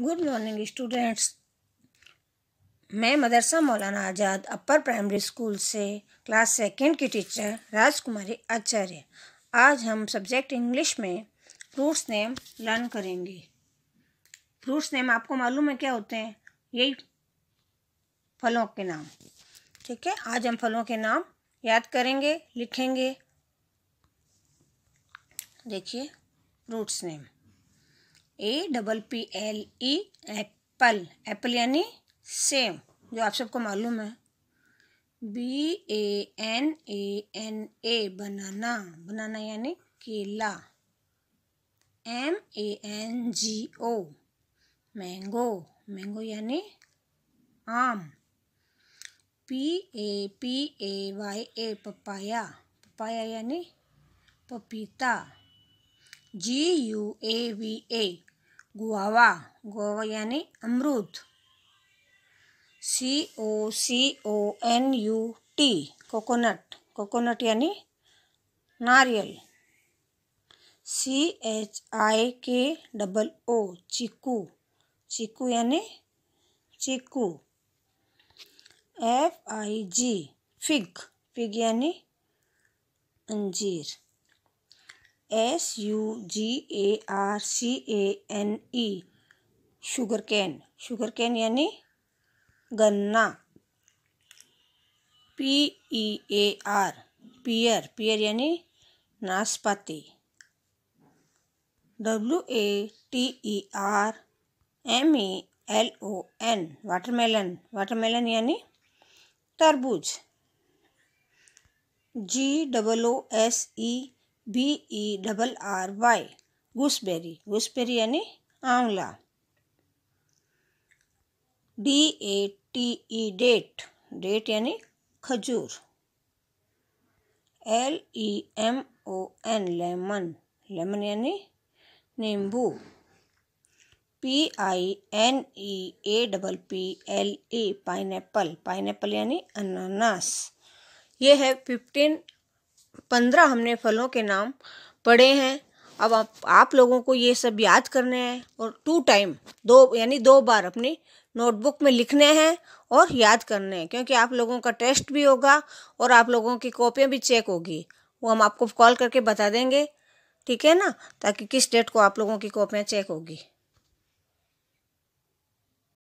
good morning students मैं Madarsa Maulana Azad upper primary school से class second की टीचर राजकुमारी आचार्य आज हम सब्जेक्ट इंग्लिश में फ्रूट्स नेम लर्न करेंगे फ्रूट्स नेम आपको मालूम है क्या होते हैं यही फलों के नाम ठीक है आज हम फलों के नाम याद करेंगे लिखेंगे देखिए fruits name A double P L E apple apple यानी सेम जो आप सबको मालूम है B A N A N A banana banana यानी केला M A N G O mango mango यानी आम P A P A Y A papaya papaya यानी पपीता G U A V A guava guava यानी अमरूद C O C O N U T coconut coconut यानी नारियल C H I के double O chikoo chikoo यानी chikoo F I G fig fig यानी अंजीर S U G A R C A N E sugarcane sugarcane यानी गन्ना P E A R peer pear यानी नाशपाती W A T E R M E L O N watermelon watermelon यानी तरबूज G double O S E B E double R Y gooseberry gooseberry यानी आंवला D A T E date date यानी खजूर L E M O N lemon lemon यानी नींबू P I N E A double P L E pineapple pineapple यानी अनानास ये है फिफ्टीन पंद्रह हमने फलों के नाम पढ़े हैं अब आप आप लोगों को ये सब याद करने हैं और टू टाइम दो यानी दो बार अपनी नोटबुक में लिखने हैं और याद करने हैं क्योंकि आप लोगों का टेस्ट भी होगा और आप लोगों की कॉपियाँ भी चेक होगी वो हम आपको कॉल करके बता देंगे ठीक है ना ताकि किस डेट को आप लोगों की कॉपियाँ चेक होगी